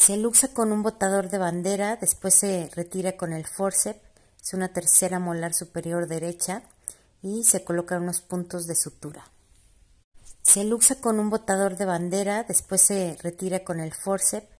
Se luxa con un botador de bandera, después se retira con el forcep, es una tercera molar superior derecha y se colocan unos puntos de sutura. Se luxa con un botador de bandera, después se retira con el forcep.